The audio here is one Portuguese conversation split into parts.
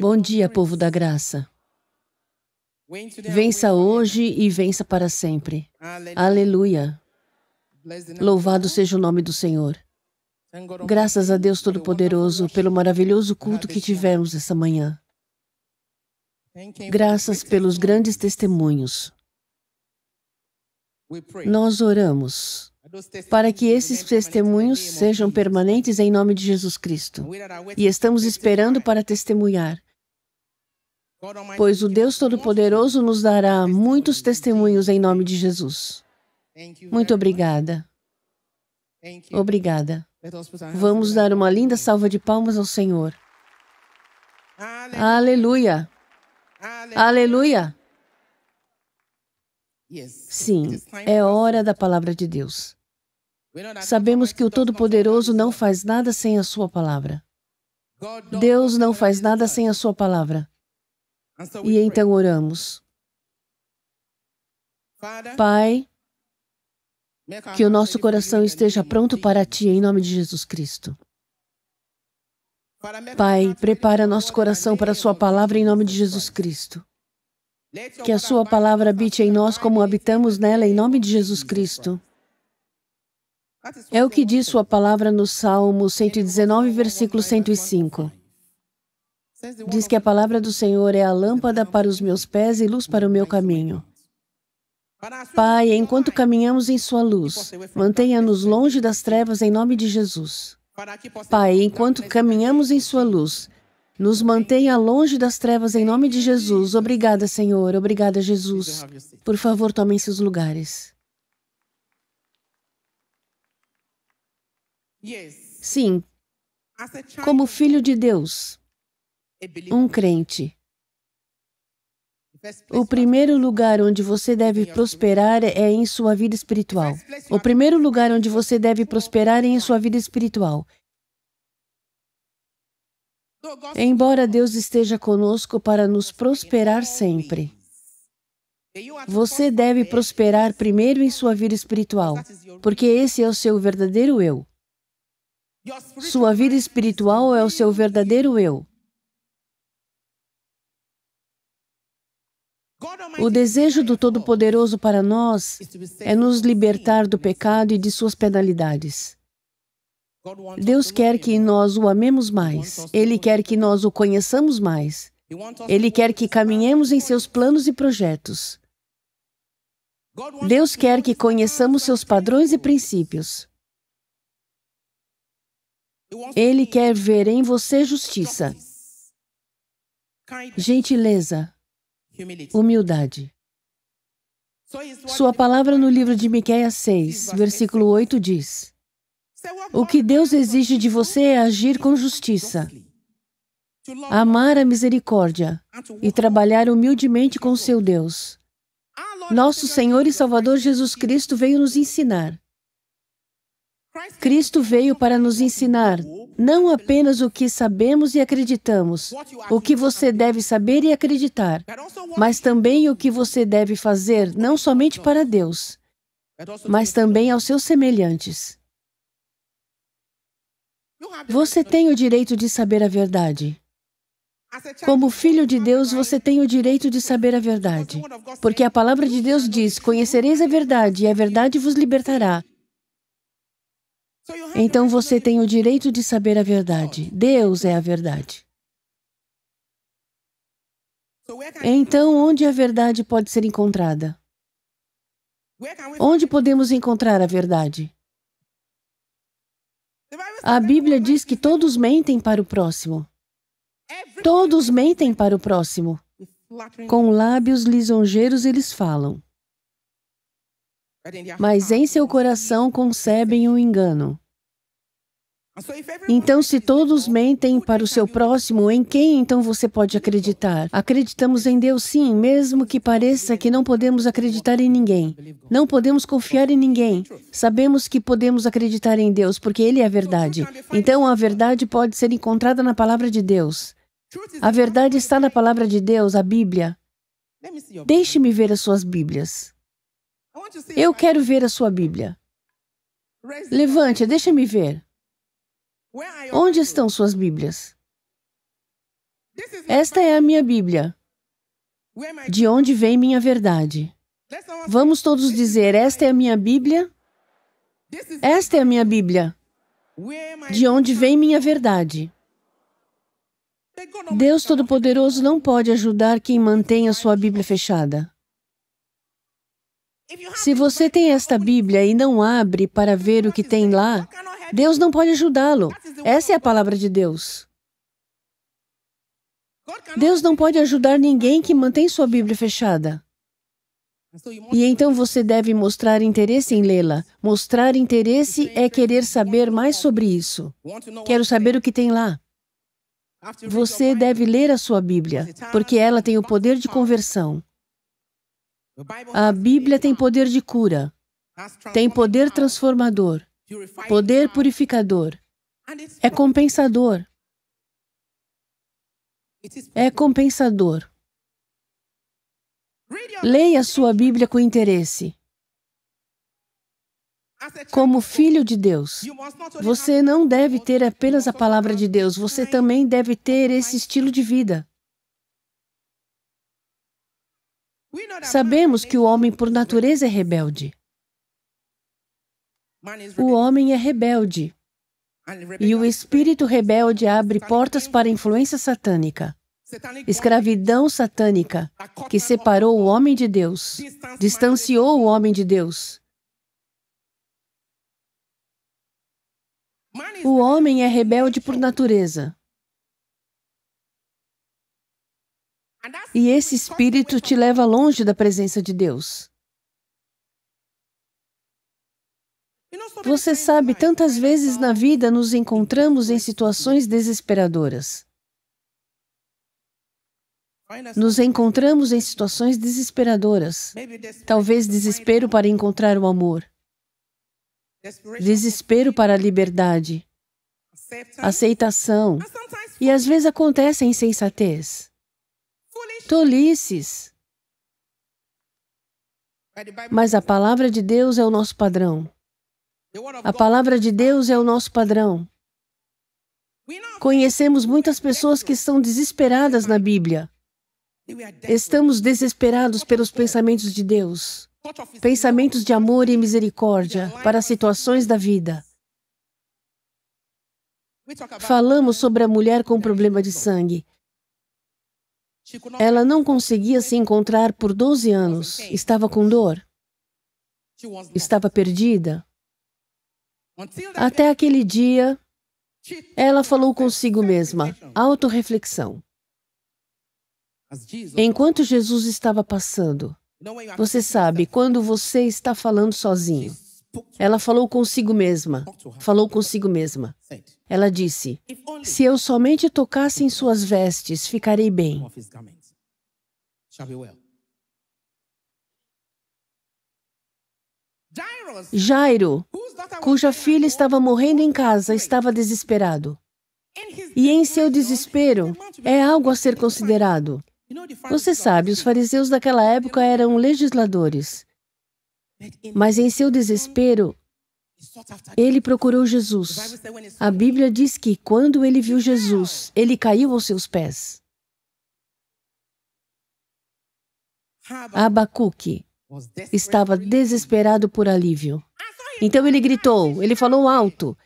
Bom dia, povo da graça. Vença hoje e vença para sempre. Aleluia. Louvado seja o nome do Senhor. Graças a Deus Todo-Poderoso pelo maravilhoso culto que tivemos essa manhã. Graças pelos grandes testemunhos. Nós oramos para que esses testemunhos sejam permanentes em nome de Jesus Cristo. E estamos esperando para testemunhar. Pois o Deus Todo-Poderoso nos dará muitos testemunhos em nome de Jesus. Muito obrigada. Obrigada. Vamos dar uma linda salva de palmas ao Senhor. Aleluia! Aleluia! Sim, é hora da palavra de Deus. Sabemos que o Todo-Poderoso não faz nada sem a Sua palavra. Deus não faz nada sem a Sua palavra. E então oramos. Pai, que o nosso coração esteja pronto para ti, em nome de Jesus Cristo. Pai, prepara nosso coração para a Sua palavra, em nome de Jesus Cristo. Que a Sua palavra habite em nós como habitamos nela, em nome de Jesus Cristo. É o que diz Sua palavra no Salmo 119, versículo 105. Diz que a palavra do Senhor é a lâmpada para os meus pés e luz para o meu caminho. Pai, enquanto caminhamos em Sua luz, mantenha-nos longe das trevas em nome de Jesus. Pai, enquanto caminhamos em Sua luz, nos mantenha longe das trevas em nome de Jesus. Obrigada, Senhor. Obrigada, Jesus. Por favor, tomem seus lugares. Sim, como filho de Deus, um crente. O primeiro lugar onde você deve prosperar é em sua vida espiritual. O primeiro lugar onde você deve prosperar é em sua vida espiritual. Embora Deus esteja conosco para nos prosperar sempre, você deve prosperar primeiro em sua vida espiritual, porque esse é o seu verdadeiro eu. Sua vida espiritual é o seu verdadeiro eu. O desejo do Todo-Poderoso para nós é nos libertar do pecado e de suas penalidades. Deus quer que nós o amemos mais. Ele quer que nós o conheçamos mais. Ele quer que caminhemos em seus planos e projetos. Deus quer que conheçamos seus padrões e princípios. Ele quer ver em você justiça, gentileza, humildade. Sua palavra no livro de Miqueias 6, versículo 8 diz: é o que Deus exige de você é agir com justiça, amar a misericórdia e trabalhar humildemente com seu Deus. Ah, Nosso Senhor e Salvador Jesus Cristo veio nos ensinar. Cristo veio para nos ensinar não apenas o que sabemos e acreditamos, o que você deve saber e acreditar, mas também o que você deve fazer, não somente para Deus, mas também aos seus semelhantes. Você tem o direito de saber a verdade. Como filho de Deus, você tem o direito de saber a verdade. Porque a palavra de Deus diz: Conhecereis a verdade, e a verdade vos libertará. Então você tem o direito de saber a verdade. Deus é a verdade. Então, onde a verdade pode ser encontrada? Onde podemos encontrar a verdade? A Bíblia diz que todos mentem para o próximo. Todos mentem para o próximo. Com lábios lisonjeiros eles falam, mas em seu coração concebem o um engano. Então, se todos mentem para o seu próximo, em quem então você pode acreditar? Acreditamos em Deus, sim, mesmo que pareça que não podemos acreditar em ninguém. Não podemos confiar em ninguém. Sabemos que podemos acreditar em Deus, porque Ele é a verdade. Então, a verdade pode ser encontrada na palavra de Deus. A verdade está na palavra de Deus, a Bíblia. Deixe-me ver as suas Bíblias. Eu quero ver a sua Bíblia. Levante, deixe-me ver. Onde estão suas Bíblias? É é esta é a minha Bíblia. De onde vem minha verdade? Vamos todos dizer: Esta é a minha Bíblia. Esta é a minha Bíblia. De onde vem minha verdade? Deus Todo-Poderoso não pode ajudar quem mantém a sua Bíblia fechada. Se você tem esta Bíblia e não abre para ver o que tem lá, Deus não pode ajudá-lo. Essa é a palavra de Deus. Deus não pode ajudar ninguém que mantém sua Bíblia fechada. E então você deve mostrar interesse em lê-la. Mostrar interesse é querer saber mais sobre isso. Quero saber o que tem lá. Você deve ler a sua Bíblia, porque ela tem o poder de conversão. A Bíblia tem poder de cura, tem poder transformador. Poder purificador. É compensador. É compensador. Leia sua Bíblia com interesse. Como filho de Deus, você não deve ter apenas a palavra de Deus, você também deve ter esse estilo de vida. Sabemos que o homem, por natureza, é rebelde. O homem é rebelde. E o espírito rebelde abre portas para influência satânica. Escravidão satânica que separou o homem de Deus, distanciou o homem de Deus. O homem é rebelde por natureza. E esse espírito te leva longe da presença de Deus. Você sabe, tantas vezes na vida nos encontramos em situações desesperadoras. Nos encontramos em situações desesperadoras. Talvez desespero para encontrar o amor, desespero para a liberdade, aceitação. E às vezes acontece a insensatez, tolices. Mas a palavra de Deus é o nosso padrão. A palavra de Deus é o nosso padrão. Conhecemos muitas pessoas que estão desesperadas na Bíblia. Estamos desesperados pelos pensamentos de Deus, pensamentos de amor e misericórdia para as situações da vida. Falamos sobre a mulher com problema de sangue. Ela não conseguia se encontrar por 12 anos, estava com dor, estava perdida. Até aquele dia, ela falou consigo mesma, autorreflexão. Enquanto Jesus estava passando, é você sabe, quando você está falando sozinho, ela falou consigo mesma, falou consigo mesma. Ela disse: Se eu somente tocasse em suas vestes, ficarei bem. Jairo, cuja filha estava morrendo em casa, estava desesperado. E em seu desespero, é algo a ser considerado. Você sabe, os fariseus daquela época eram legisladores. Mas em seu desespero, ele procurou Jesus. A Bíblia diz que quando ele viu Jesus, ele caiu aos seus pés. Abacuque estava desesperado por alívio. Então ele gritou, ele falou alto.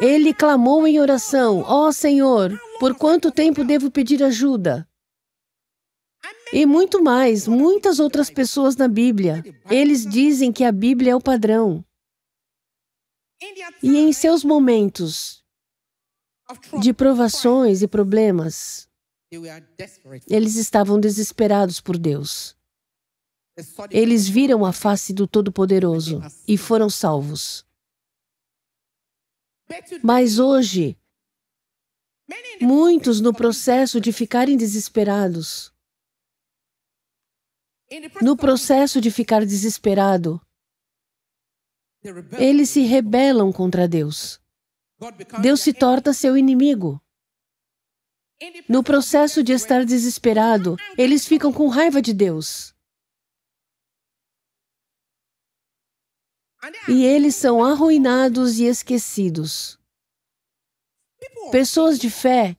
Ele clamou em oração: Ó oh, Senhor, por quanto tempo devo pedir ajuda? E muito mais, muitas outras pessoas na Bíblia. Eles dizem que a Bíblia é o padrão. E em seus momentos de provações e problemas, eles estavam desesperados por Deus. É eles viram a face do Todo-Poderoso é e foram salvos. Mas hoje, muitos no processo de ficarem desesperados, no processo de ficar desesperado, eles se rebelam contra Deus. Deus se torna seu inimigo. No processo de estar desesperado, eles ficam com raiva de Deus. e eles são arruinados e esquecidos. Pessoas de fé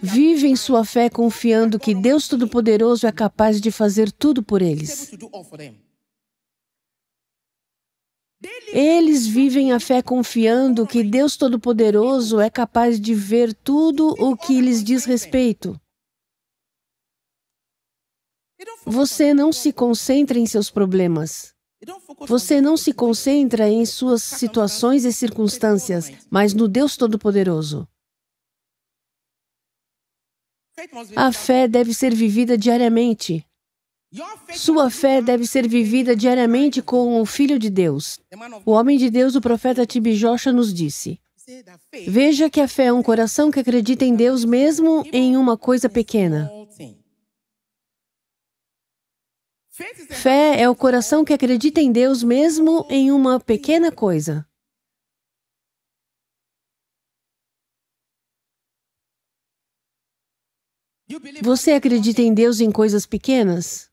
vivem sua fé confiando que Deus Todo-Poderoso é capaz de fazer tudo por é eles. É eles vivem a fé confiando que Deus Todo-Poderoso é capaz de ver tudo o que lhes diz respeito. Você não se concentra em seus problemas. Você não se concentra em suas situações e circunstâncias, mas no Deus Todo-Poderoso. A fé deve ser vivida diariamente. Sua fé deve ser vivida diariamente com o Filho de Deus. O homem de Deus, o profeta Josha, nos disse: Veja que a fé é um coração que acredita em Deus mesmo em uma coisa pequena. Fé é o coração que acredita em Deus mesmo em uma pequena coisa. Você acredita em Deus em coisas pequenas?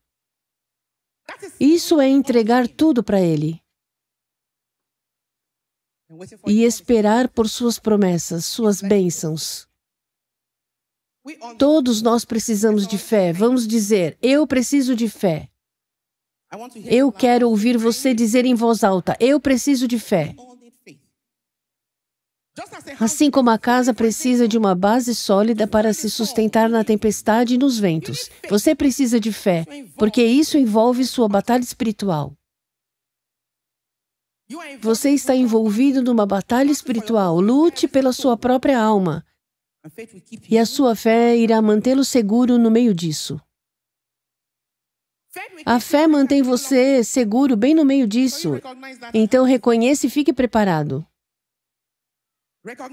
Isso é entregar tudo para Ele e esperar por Suas promessas, Suas bênçãos. Todos nós precisamos de fé. Vamos dizer: Eu preciso de fé. Eu quero ouvir você dizer em voz alta: Eu preciso de fé. Assim como a casa precisa de uma base sólida para se sustentar na tempestade e nos ventos, você precisa de fé, porque isso envolve sua batalha espiritual. Você está envolvido numa batalha espiritual. Lute pela sua própria alma. E a sua fé irá mantê-lo seguro no meio disso. A fé é mantém você seguro bem no meio disso. Então reconheça e fique preparado.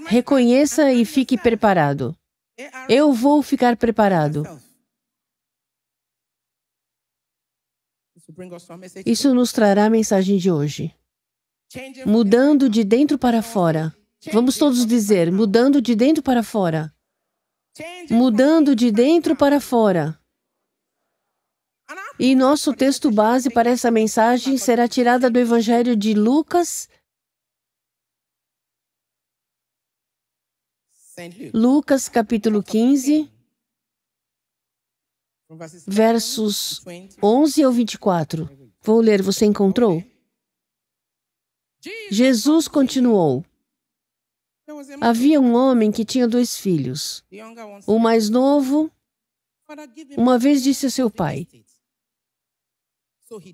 Reconheça e fique preparado. É Eu vou ficar preparado. Isso nos trará a mensagem de hoje. Mudando de dentro para fora. Vamos todos dizer: mudando de dentro para fora. Mudando de dentro para fora. E nosso texto base para essa mensagem será tirada do Evangelho de Lucas. Lucas capítulo 15, versos 11 ao 24. Vou ler, você encontrou? Jesus continuou. Havia um homem que tinha dois filhos. O mais novo, uma vez disse a seu pai: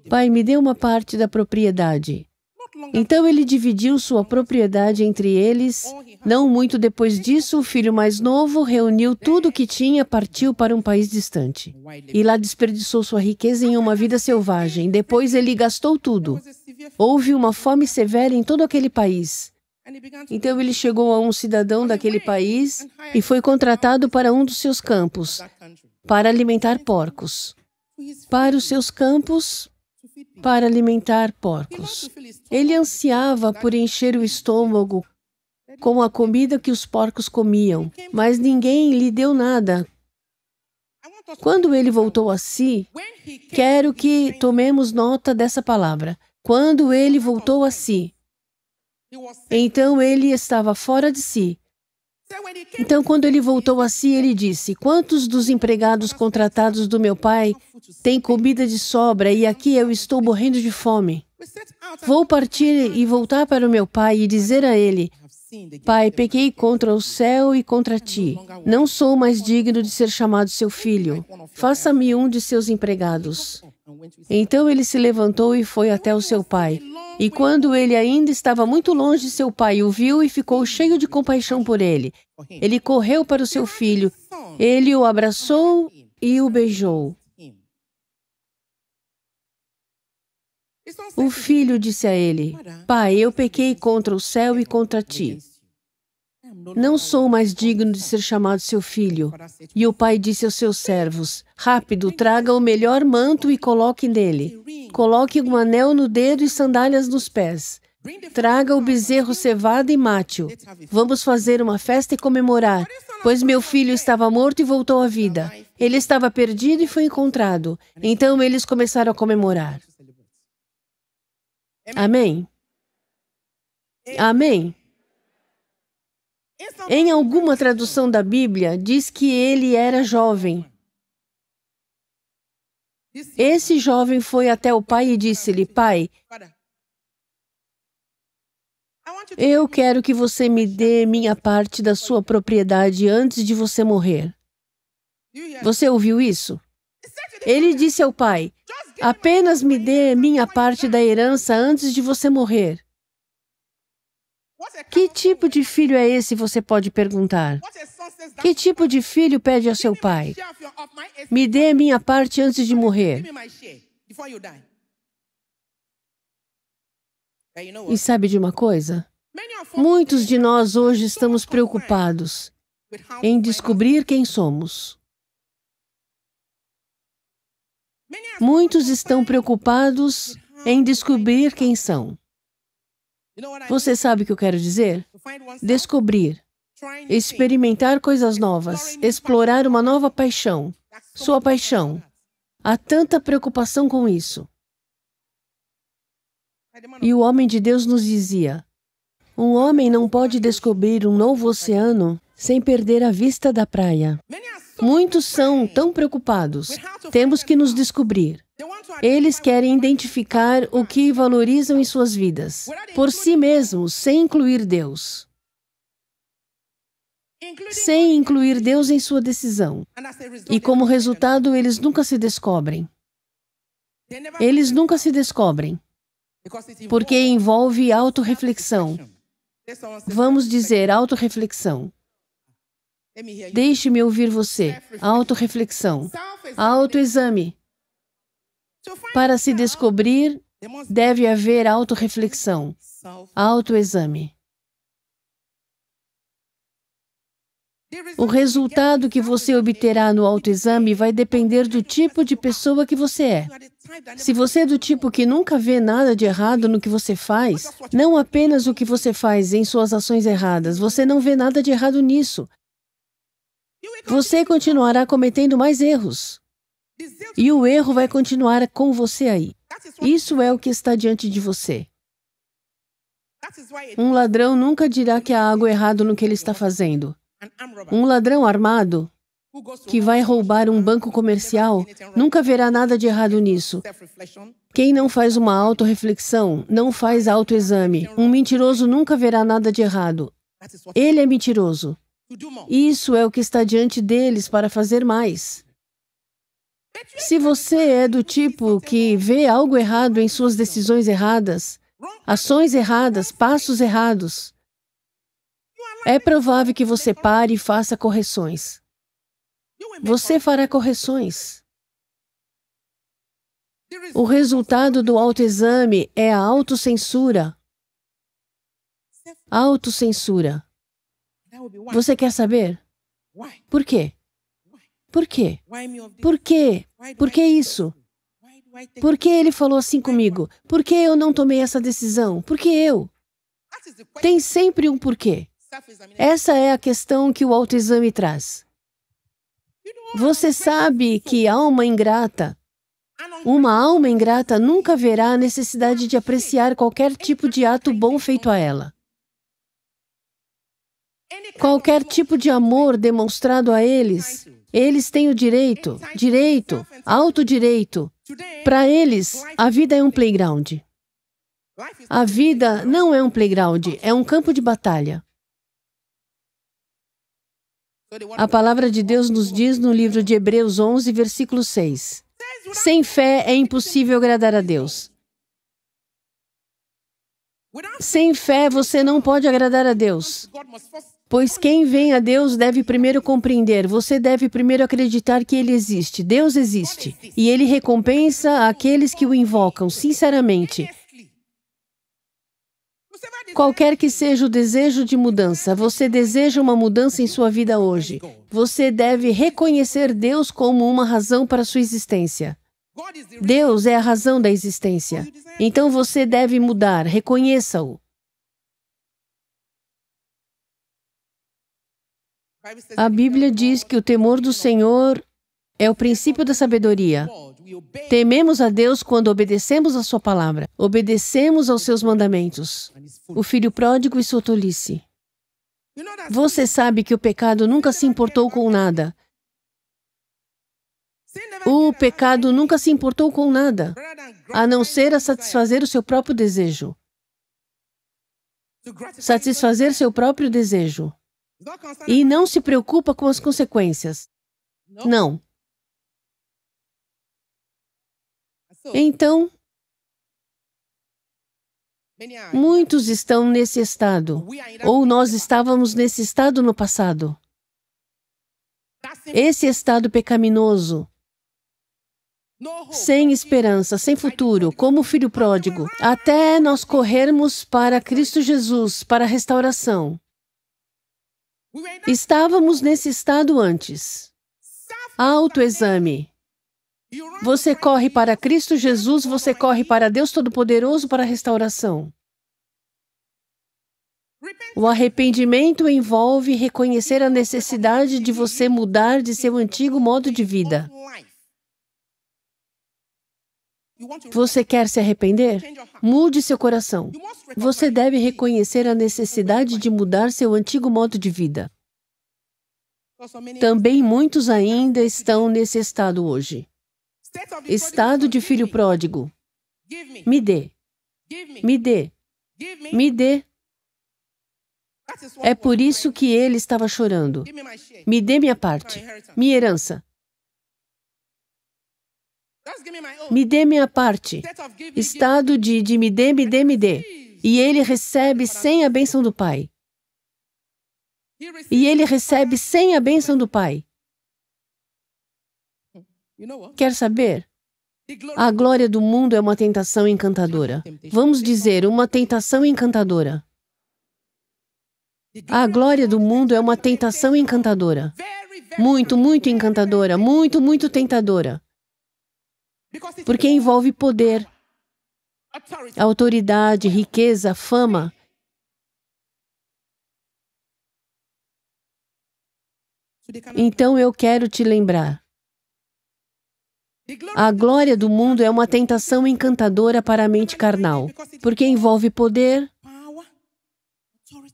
Pai, me dê uma parte da propriedade. Então ele dividiu sua propriedade entre eles. Não muito depois disso, o filho mais novo reuniu tudo o que tinha, partiu para um país distante. E lá desperdiçou sua riqueza em uma vida selvagem. Depois ele gastou tudo. Houve uma fome severa em todo aquele país. Então ele chegou a um cidadão daquele país e foi contratado para um dos seus campos para alimentar porcos para os seus campos para alimentar porcos. Ele ansiava por encher o estômago com a comida que os porcos comiam, mas ninguém lhe deu nada. Quando ele voltou a si, quero que tomemos nota dessa palavra. Quando ele voltou a si, então ele estava fora de si então, quando ele voltou a si, ele disse: Quantos dos empregados contratados do meu pai têm comida de sobra e aqui eu estou morrendo de fome? Vou partir e voltar para o meu pai e dizer a ele: Pai, pequei contra o céu e contra ti. Não sou mais digno de ser chamado seu filho. Faça-me um de seus empregados. Então ele se levantou e foi até o seu pai. E quando ele ainda estava muito longe, seu pai o viu e ficou cheio de compaixão por ele. Ele correu para o seu filho. Ele o abraçou e o beijou. O filho disse a ele: Pai, eu pequei contra o céu e contra ti. Não sou mais digno de ser chamado seu filho. E o pai disse aos seus servos: Rápido, traga o melhor manto e coloque nele. Coloque um anel no dedo e sandálias nos pés. Traga o bezerro cevado e mate-o. Vamos fazer uma festa e comemorar, pois meu filho estava morto e voltou à vida. Ele estava perdido e foi encontrado. Então eles começaram a comemorar. Amém. Amém. Em alguma tradução da Bíblia, diz que ele era jovem. Esse jovem foi até o pai e disse-lhe: Pai, eu quero que você me dê minha parte da sua propriedade antes de você morrer. Você ouviu isso? Ele disse ao pai: Apenas me dê minha parte da herança antes de você morrer. Que tipo de filho é esse? Você pode perguntar. Que tipo de filho pede ao seu pai? Me dê minha parte antes de morrer. E sabe de uma coisa? Muitos de nós hoje estamos preocupados em descobrir quem somos. Muitos estão preocupados em descobrir quem são. Você sabe o que eu quero dizer? Descobrir, experimentar coisas novas, explorar uma nova paixão, sua paixão. Há tanta preocupação com isso. E o homem de Deus nos dizia: um homem não pode descobrir um novo oceano sem perder a vista da praia. Muitos são tão preocupados. Temos que nos descobrir. Eles querem identificar o que valorizam em suas vidas, por si mesmos, sem incluir Deus. Sem incluir Deus em sua decisão. E como resultado, eles nunca se descobrem. Eles nunca se descobrem, porque envolve autorreflexão. Vamos dizer autorreflexão. Deixe-me ouvir você. Autorreflexão. Autoexame. Para se descobrir, deve haver autorreflexão, autoexame. O resultado que você obterá no autoexame vai depender do tipo de pessoa que você é. Se você é do tipo que nunca vê nada de errado no que você faz, não apenas o que você faz em suas ações erradas, você não vê nada de errado nisso. Você continuará cometendo mais erros. E o erro vai continuar com você aí. Isso é o que está diante de você. Um ladrão nunca dirá que há algo errado no que ele está fazendo. Um ladrão armado que vai roubar um banco comercial nunca verá nada de errado nisso. Quem não faz uma autorreflexão, não faz autoexame. Um mentiroso nunca verá nada de errado. Ele é mentiroso. Isso é o que está diante deles para fazer mais. Se você é do tipo que vê algo errado em suas decisões erradas, ações erradas, passos errados, é provável que você pare e faça correções. Você fará correções. O resultado do autoexame é a autocensura. Autocensura. Você quer saber? Por quê? Por quê? Por quê? Por que isso? Por que ele falou assim comigo? Por que eu não tomei essa decisão? Por que eu? Tem sempre um porquê. Essa é a questão que o autoexame traz. Você sabe que alma ingrata, uma alma ingrata nunca verá a necessidade de apreciar qualquer tipo de ato bom feito a ela. Qualquer tipo de amor demonstrado a eles eles têm o direito, direito, alto direito. Para eles, a vida é um playground. A vida não é um playground, é um campo de batalha. A palavra de Deus nos diz no livro de Hebreus 11, versículo 6: Sem fé é impossível agradar a Deus. Sem fé você não pode agradar a Deus. Pois quem vem a Deus deve primeiro compreender, você deve primeiro acreditar que Ele existe, Deus existe, e Ele recompensa aqueles que o invocam, sinceramente. Qualquer que seja o desejo de mudança, você deseja uma mudança em sua vida hoje. Você deve reconhecer Deus como uma razão para sua existência. Deus é a razão da existência. Então você deve mudar, reconheça-o. A Bíblia diz que o temor do Senhor é o princípio da sabedoria. Tememos a Deus quando obedecemos a Sua palavra, obedecemos aos Seus mandamentos. O filho pródigo e sua tolice. Você sabe que o pecado nunca se importou com nada. O pecado nunca se importou com nada, a não ser a satisfazer o seu próprio desejo. Satisfazer seu próprio desejo e não se preocupa com as consequências. Não. Então, muitos estão nesse estado, ou nós estávamos nesse estado no passado. Esse estado pecaminoso, sem esperança, sem futuro, como o filho pródigo, até nós corrermos para Cristo Jesus, para a restauração. Estávamos nesse estado antes. Autoexame. Você corre para Cristo Jesus, você corre para Deus Todo-Poderoso para a restauração. O arrependimento envolve reconhecer a necessidade de você mudar de seu antigo modo de vida. Você quer se arrepender? Mude seu coração. Você deve reconhecer a necessidade de mudar seu antigo modo de vida. Também muitos ainda estão nesse estado hoje. Estado de filho pródigo. Me dê. Me dê. Me dê. É por isso que ele estava chorando. Me dê minha parte, minha herança. Me dê minha parte. Estado de, de me dê, me dê, me dê. E ele recebe sem a bênção do Pai. E ele recebe sem a bênção do Pai. Quer saber? A glória do mundo é uma tentação encantadora. Vamos dizer, uma tentação encantadora. A glória do mundo é uma tentação encantadora. Muito, muito encantadora. Muito, muito tentadora porque envolve poder, autoridade, riqueza, fama. Então eu quero te lembrar. A glória do mundo é uma tentação encantadora para a mente carnal, porque envolve poder,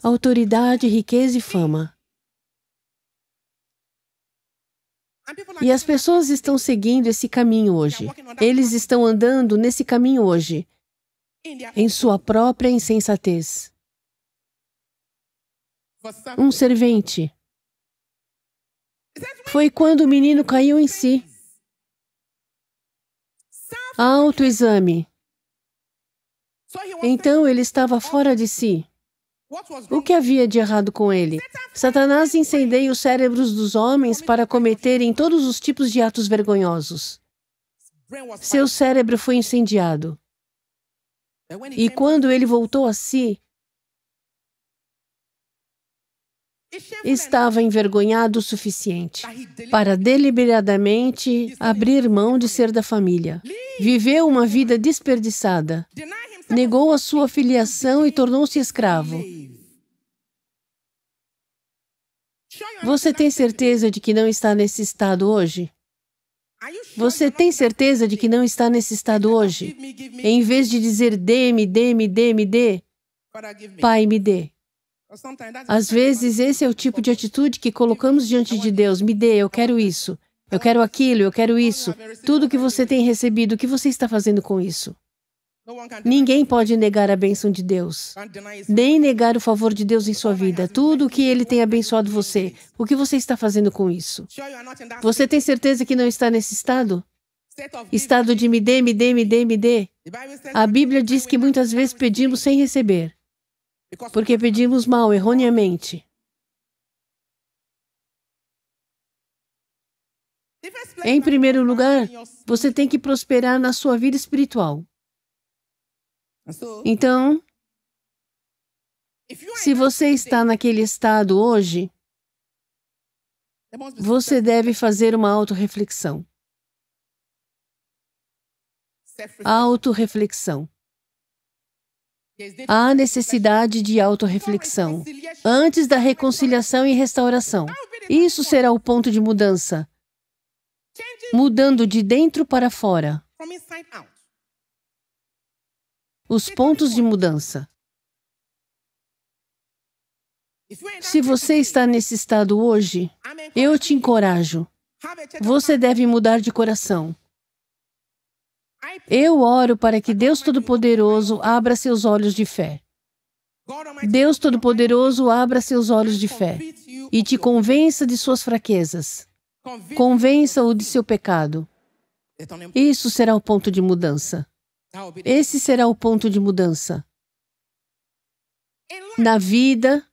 autoridade, riqueza e fama. E as pessoas estão seguindo esse caminho hoje. Eles estão andando nesse caminho hoje, em sua própria insensatez. Um servente. Foi quando o menino caiu em si. Autoexame. Então ele estava fora de si. O que havia de errado com ele? Satanás incendeia os cérebros dos homens para cometerem todos os tipos de atos vergonhosos. Seu cérebro foi incendiado. E quando ele voltou a si, estava envergonhado o suficiente para deliberadamente abrir mão de ser da família. Viveu uma vida desperdiçada negou a sua filiação e tornou-se escravo. Você tem certeza de que não está nesse estado hoje? Você tem certeza de que não está nesse estado hoje? Em vez de dizer dê-me, dê-me, dê-me, dê, Pai, me dê. Às vezes, esse é o tipo de atitude que colocamos diante de Deus: me dê, eu quero isso, eu quero aquilo, eu quero isso. Tudo que você tem recebido, o que você está fazendo com isso? Ninguém pode negar a bênção de Deus, nem negar o favor de Deus em sua vida. Tudo o que Ele tem abençoado você, o que você está fazendo com isso? Você tem certeza que não está nesse estado? Estado de me dê, me dê, me dê, me dê. A Bíblia diz que muitas vezes pedimos sem receber, porque pedimos mal, erroneamente. Em primeiro lugar, você tem que prosperar na sua vida espiritual. Então, se você está naquele estado hoje, é você deve fazer uma autorreflexão. Autorreflexão. Há necessidade de autorreflexão antes da reconciliação e restauração. Isso será o ponto de mudança mudando de dentro para fora os pontos de mudança. Se você está nesse estado hoje, eu te encorajo. Você deve mudar de coração. Eu oro para que Deus Todo-Poderoso abra seus olhos de fé. Deus Todo-Poderoso abra seus olhos de fé e te convença de suas fraquezas. Convença-o de seu pecado. Isso será o ponto de mudança. Tá, esse será o ponto de mudança. É Na vida,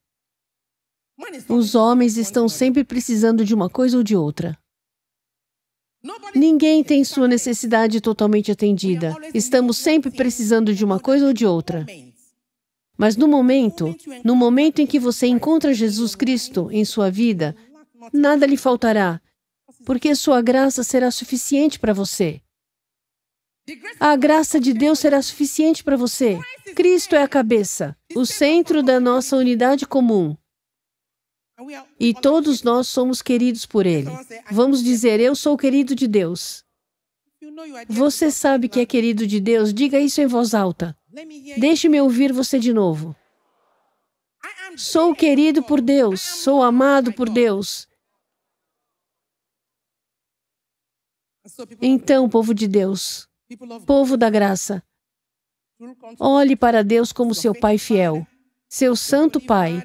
os é homens estão sempre precisando de uma coisa ou de outra. Ninguém tem sua necessidade totalmente atendida. Estamos sempre precisando de uma coisa ou de outra. Mas no momento, no momento em que você encontra Jesus Cristo em sua vida, nada lhe faltará, porque sua graça será suficiente para você. A graça de Deus será suficiente para você. Cristo é a cabeça, o centro da nossa unidade comum. E todos nós somos queridos por Ele. Vamos dizer: Eu sou querido de Deus. Você sabe que é querido de Deus? Diga isso em voz alta. Deixe-me ouvir você de novo. Sou querido por Deus, sou amado por Deus. Então, povo de Deus, Povo da graça, olhe para Deus como seu Pai fiel, seu Santo Pai,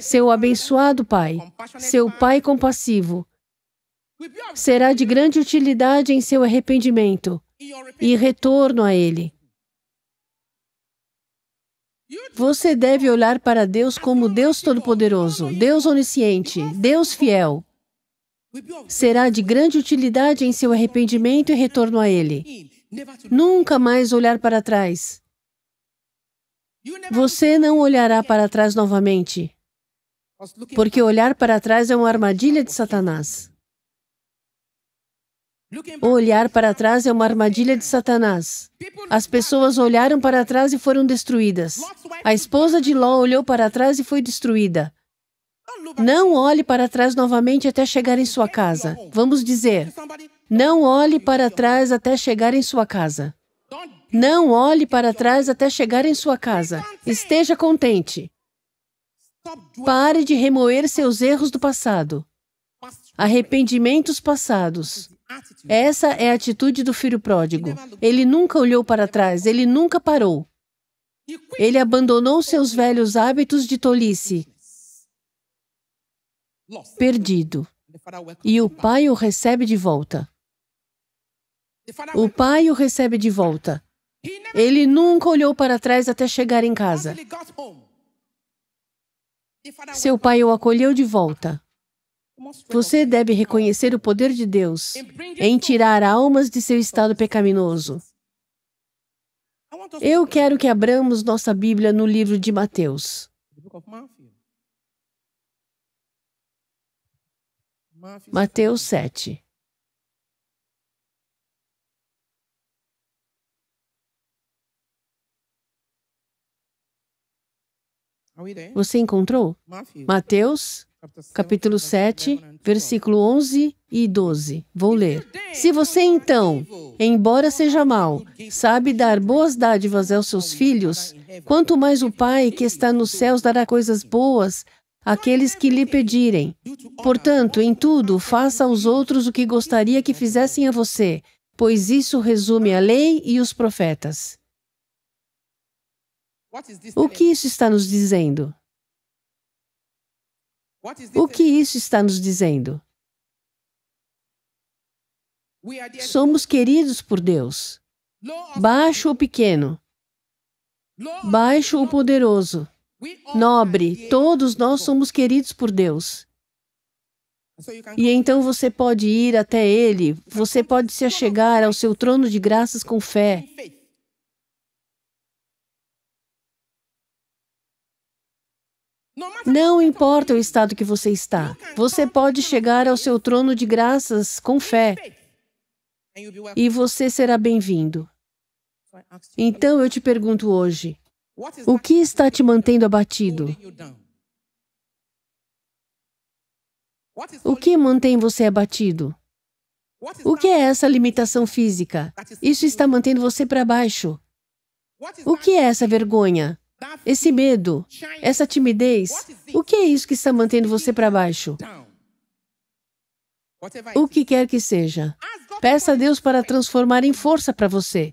seu abençoado Pai, seu Pai compassivo. Será de grande utilidade em seu arrependimento e retorno a Ele. Você deve olhar para Deus como Deus Todo-Poderoso, Deus Onisciente, Deus Fiel, será de grande utilidade em seu arrependimento e retorno a Ele. Nunca mais olhar para trás. Você não olhará para trás novamente, porque olhar para trás é uma armadilha de Satanás. Olhar para trás é uma armadilha de Satanás. As pessoas olharam para trás e foram destruídas. A esposa de Ló olhou para trás e foi destruída. Não olhe para trás novamente até chegar em sua casa. É Vamos dizer, não olhe para trás até chegar em sua casa. Não olhe para trás até chegar em sua casa. Esteja contente. Pare de remoer seus erros do passado. Arrependimentos passados. Essa é a atitude do filho pródigo. Ele nunca olhou para trás, ele nunca parou. Ele abandonou seus velhos hábitos de tolice perdido. E o pai o recebe de volta. O pai o recebe de volta. Ele nunca olhou para trás até chegar em casa. Seu pai o acolheu de volta. Você deve reconhecer o poder de Deus em tirar almas de seu estado pecaminoso. Eu quero que abramos nossa Bíblia no livro de Mateus. Mateus 7. Você encontrou? Mateus, capítulo 7, versículo 11 e 12. Vou ler. Se você então, embora seja mau, sabe dar boas dádivas aos seus filhos, quanto mais o Pai que está nos céus dará coisas boas aqueles que lhe pedirem. Portanto, em tudo, faça aos outros o que gostaria que fizessem a você, pois isso resume a lei e os profetas. O que isso está nos dizendo? O que isso está nos dizendo? Somos queridos por Deus, baixo ou pequeno, baixo ou poderoso nobre, todos nós somos queridos por Deus. E então você pode ir até Ele, você pode se achegar ao seu trono de graças com fé. Não importa o estado que você está, você pode chegar ao seu trono de graças com fé e você será bem-vindo. Então eu te pergunto hoje: o que está te mantendo abatido? O que mantém você abatido? O que é essa limitação física? Isso está mantendo você para baixo. O que é essa vergonha? Esse medo? Essa timidez? O que é isso que está mantendo você para baixo? O que quer que seja. Peça a Deus para transformar em força para você.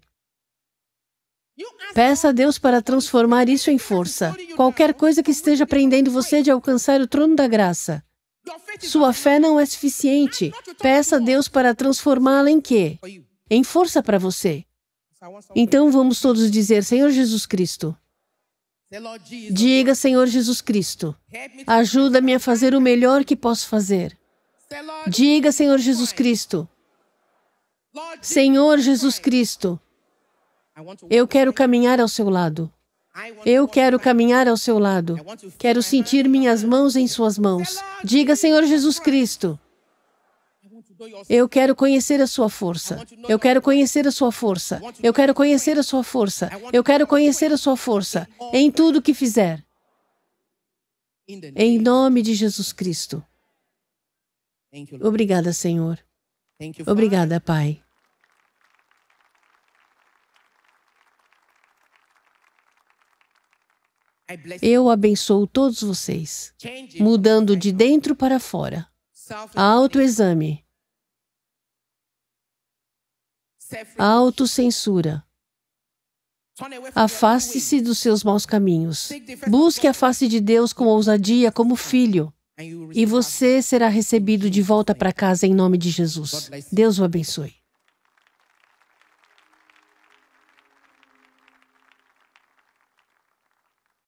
Peça a Deus para transformar isso em força. Qualquer coisa que esteja prendendo você de alcançar o trono da graça. Sua fé não é suficiente. Peça a Deus para transformá-la em quê? Em força para você. Então vamos todos dizer: Senhor Jesus Cristo. Diga, Senhor Jesus Cristo, ajuda-me a fazer o melhor que posso fazer. Diga, Senhor Jesus Cristo. Senhor Jesus Cristo, eu quero caminhar ao seu lado. Eu quero caminhar ao seu lado. Quero sentir minhas mãos em suas mãos. Diga, Senhor Jesus Cristo. Eu quero conhecer a sua força. Eu quero conhecer a sua força. Eu quero conhecer a sua força. Eu quero conhecer a sua força em tudo que fizer. Em nome de Jesus Cristo. Obrigada, Senhor. Obrigada, Pai. Eu abençoo todos vocês, mudando de dentro para fora. Autoexame. Autocensura. Afaste-se dos seus maus caminhos. Busque a face de Deus com ousadia como filho. E você será recebido de volta para casa em nome de Jesus. Deus o abençoe.